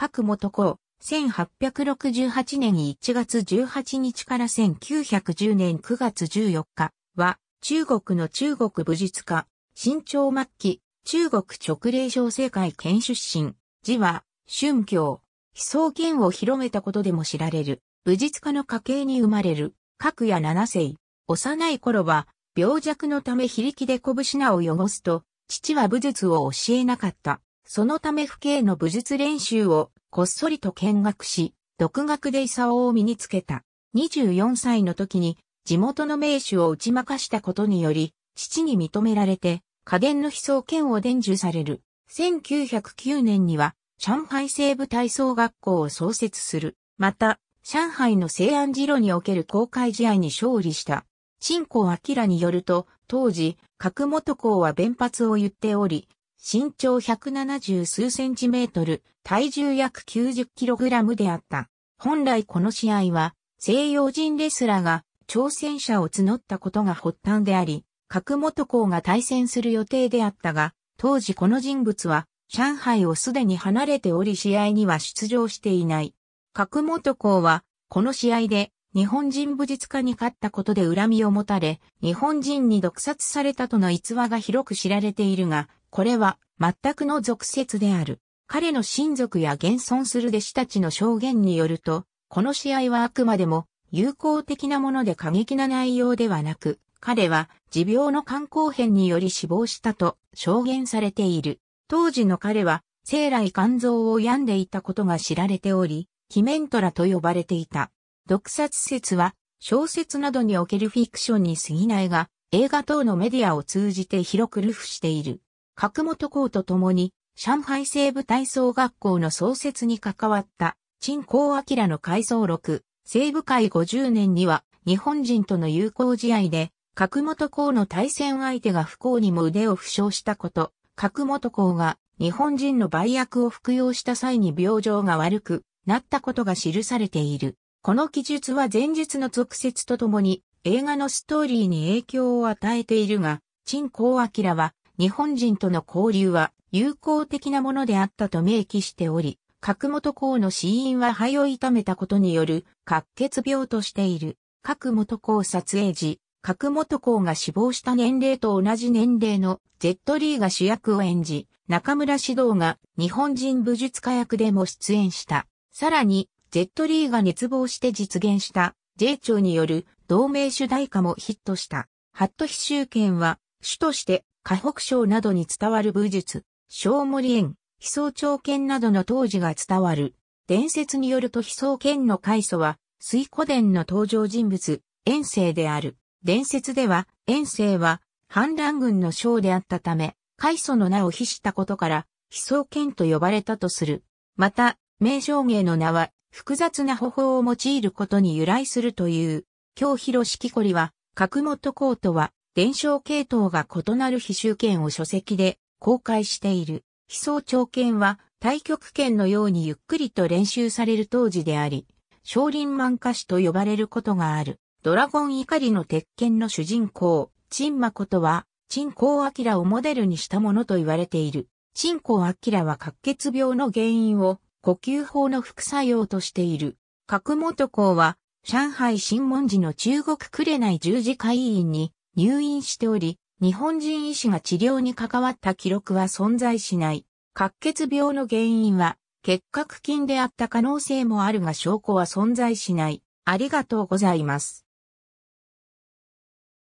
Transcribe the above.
各元校、1868年1月18日から1910年9月14日は、中国の中国武術家、新朝末期、中国直令小生会県出身、字は、春教、悲壮剣を広めたことでも知られる、武術家の家系に生まれる、各夜七世。幼い頃は、病弱のため非力で拳なを汚すと、父は武術を教えなかった。そのため父兄の武術練習をこっそりと見学し、独学で沢を身につけた。24歳の時に地元の名手を打ち負かしたことにより、父に認められて、家電の悲壮権を伝授される。1909年には、上海西部体操学校を創設する。また、上海の西安寺路における公開試合に勝利した。陳光明によると、当時、角元校は弁髪を言っており、身長170数センチメートル、体重約90キログラムであった。本来この試合は、西洋人レスラーが挑戦者を募ったことが発端であり、角元校が対戦する予定であったが、当時この人物は、上海をすでに離れており試合には出場していない。角元校は、この試合で、日本人武術家に勝ったことで恨みを持たれ、日本人に毒殺されたとの逸話が広く知られているが、これは全くの俗説である。彼の親族や現存する弟子たちの証言によると、この試合はあくまでも友好的なもので過激な内容ではなく、彼は持病の肝硬変により死亡したと証言されている。当時の彼は生来肝臓を病んでいたことが知られており、キメントラと呼ばれていた。毒殺説は小説などにおけるフィクションに過ぎないが、映画等のメディアを通じて広く流布している。角本校と共に、上海西部体操学校の創設に関わった、陳光明の改装録、西部会50年には、日本人との友好試合で、角本校の対戦相手が不幸にも腕を負傷したこと、角本校が日本人の売薬を服用した際に病状が悪くなったことが記されている。この記述は前日の続説とともに映画のストーリーに影響を与えているが、陳光明は日本人との交流は友好的なものであったと明記しており、角本公の死因は肺を痛めたことによる、滑血病としている。角本公撮影時、角本公が死亡した年齢と同じ年齢のジェットリーが主役を演じ、中村指導が日本人武術家役でも出演した。さらに、ジェットリーが熱望して実現した J 長による同名主題歌もヒットした。ハット飛集権は主として河北省などに伝わる武術、小森園、悲想長剣などの当時が伝わる。伝説によると悲想剣の開祖は、水古伝の登場人物、遠征である。伝説では、遠征は、反乱軍の将であったため、開祖の名を秘したことから、悲想剣と呼ばれたとする。また、名将芸の名は、複雑な方法を用いることに由来するという。京広式こりは、角本コートは、伝承系統が異なる非州権を書籍で公開している。非総長剣は対極拳のようにゆっくりと練習される当時であり、少林漫歌師と呼ばれることがある。ドラゴン怒りの鉄拳の主人公、陳誠とは、陳光明をモデルにしたものと言われている。陳光明は白血病の原因を呼吸法の副作用としている。角元公は、上海新聞寺の中国れない十字会員に入院しており、日本人医師が治療に関わった記録は存在しない。白血病の原因は結核菌であった可能性もあるが証拠は存在しない。ありがとうございます。